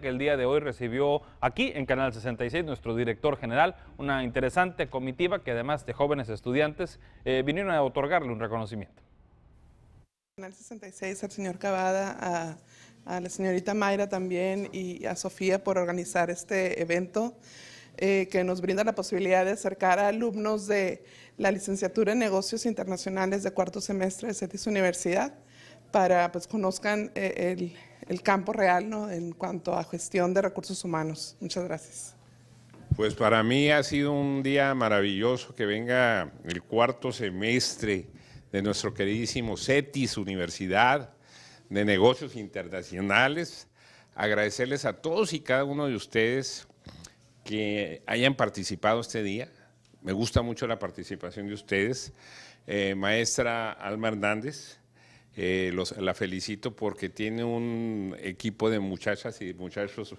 que el día de hoy recibió aquí en Canal 66 nuestro director general, una interesante comitiva que además de jóvenes estudiantes eh, vinieron a otorgarle un reconocimiento. Canal 66 al señor Cavada, a, la señorita Mayra también y a Sofía por organizar este evento. Eh, que nos brinda la posibilidad de acercar a alumnos de la licenciatura en negocios internacionales de cuarto semestre de CETIS Universidad para pues conozcan eh, el, el campo real ¿no? en cuanto a gestión de recursos humanos. Muchas gracias. Pues para mí ha sido un día maravilloso que venga el cuarto semestre de nuestro queridísimo CETIS Universidad de Negocios Internacionales. Agradecerles a todos y cada uno de ustedes que hayan participado este día. Me gusta mucho la participación de ustedes. Eh, maestra Alma Hernández, eh, la felicito porque tiene un equipo de muchachas y muchachos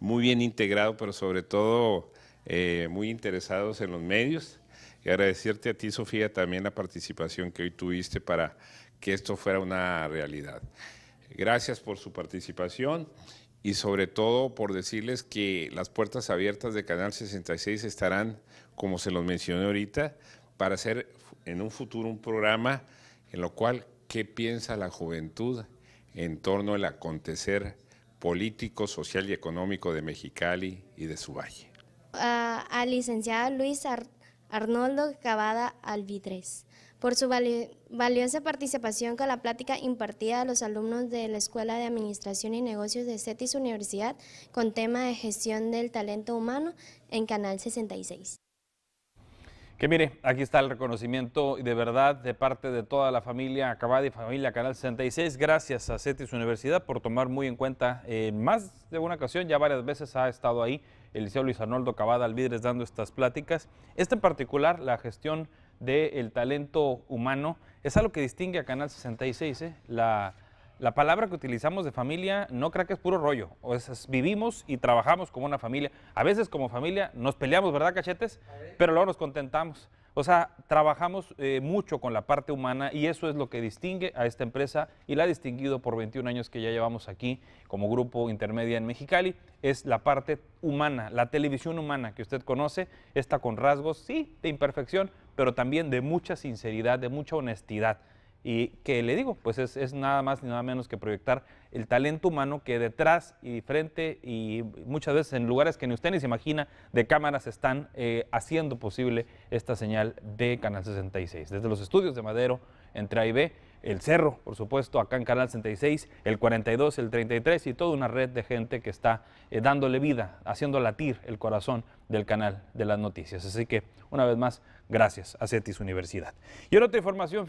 muy bien integrado, pero sobre todo eh, muy interesados en los medios. Y agradecerte a ti, Sofía, también la participación que hoy tuviste para que esto fuera una realidad. Gracias por su participación y sobre todo por decirles que las puertas abiertas de Canal 66 estarán, como se los mencioné ahorita, para hacer en un futuro un programa en lo cual qué piensa la juventud en torno al acontecer político, social y económico de Mexicali y de su valle. A al licenciado Luis Arnoldo Cavada Alvidres por su valiosa participación con la plática impartida a los alumnos de la Escuela de Administración y Negocios de CETIS Universidad con tema de gestión del talento humano en Canal 66. Que mire, aquí está el reconocimiento de verdad de parte de toda la familia Acabada y familia Canal 66. Gracias a CETIS Universidad por tomar muy en cuenta en eh, más de una ocasión, ya varias veces ha estado ahí el Liceo Luis Arnoldo Acabada Alvidres dando estas pláticas. Este en particular, la gestión del talento humano, es algo que distingue a Canal 66, la palabra que utilizamos de familia no crea que es puro rollo. O es, vivimos y trabajamos como una familia. A veces como familia nos peleamos, ¿verdad, cachetes? Pero luego nos contentamos. O sea, trabajamos eh, mucho con la parte humana y eso es lo que distingue a esta empresa y la ha distinguido por 21 años que ya llevamos aquí como grupo intermedia en Mexicali. Es la parte humana, la televisión humana que usted conoce, está con rasgos, sí, de imperfección, pero también de mucha sinceridad, de mucha honestidad y que le digo, pues es, nada más ni nada menos que proyectar el talento humano que detrás y frente y muchas veces en lugares que ni usted ni se imagina de cámaras están eh, haciendo posible esta señal de Canal 66. Desde los estudios de Madero, entre A y B, el Cerro, por supuesto, acá en Canal 66, el 42, el 33 y toda una red de gente que está eh, dándole vida, haciendo latir el corazón del canal de las noticias. Así que, una vez más, gracias a CETIS Universidad. Y en otra información...